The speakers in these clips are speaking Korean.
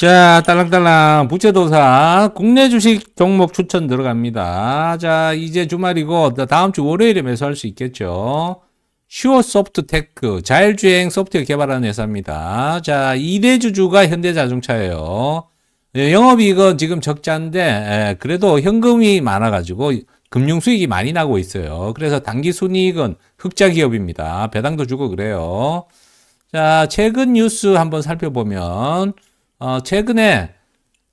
자, 딸랑딸랑 부채도사 국내 주식 종목 추천 들어갑니다. 자, 이제 주말이고 다음 주 월요일에 매수할 수 있겠죠. 슈어소프트테크 자율주행 소프트웨어 개발하는 회사입니다. 자, 2대 주주가 현대자동차예요. 예, 영업이익은 지금 적자인데 예, 그래도 현금이 많아가지고 금융 수익이 많이 나고 있어요. 그래서 단기 순이익은 흑자 기업입니다. 배당도 주고 그래요. 자, 최근 뉴스 한번 살펴보면 어, 최근에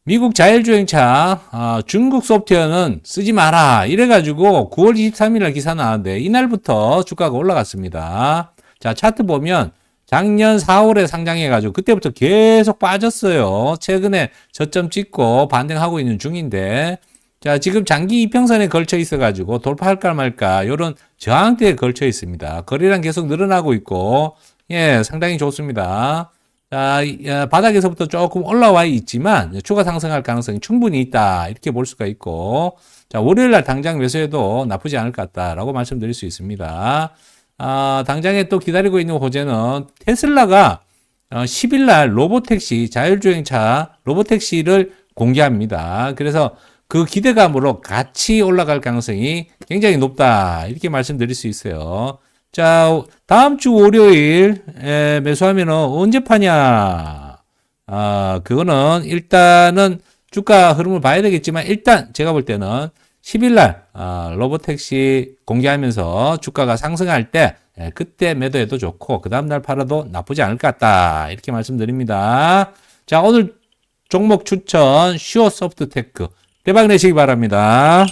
미국 자율주행차 어, 중국 소프트웨어는 쓰지 마라 이래가지고 9월 23일날 기사 나왔는데 이날부터 주가가 올라갔습니다. 자 차트 보면 작년 4월에 상장해가지고 그때부터 계속 빠졌어요. 최근에 저점 찍고 반등하고 있는 중인데 자 지금 장기 이평선에 걸쳐 있어가지고 돌파할까 말까 이런 저항대에 걸쳐 있습니다. 거래량 계속 늘어나고 있고 예 상당히 좋습니다. 아, 바닥에서부터 조금 올라와 있지만 추가 상승할 가능성이 충분히 있다 이렇게 볼 수가 있고 자 월요일날 당장 매수해도 나쁘지 않을 것 같다라고 말씀드릴 수 있습니다. 아, 당장에 또 기다리고 있는 호재는 테슬라가 10일날 어, 로보택시 자율주행차 로보택시를 공개합니다. 그래서 그 기대감으로 같이 올라갈 가능성이 굉장히 높다 이렇게 말씀드릴 수 있어요. 자, 다음 주 월요일 에, 매수하면 언제 파냐? 아, 그거는 일단은 주가 흐름을 봐야 되겠지만 일단 제가 볼 때는 10일 날 아, 로보택시 공개하면서 주가가 상승할 때 예, 그때 매도해도 좋고 그 다음 날 팔아도 나쁘지 않을 것 같다 이렇게 말씀드립니다. 자 오늘 종목 추천 슈어소프트테크 대박 내시기 바랍니다.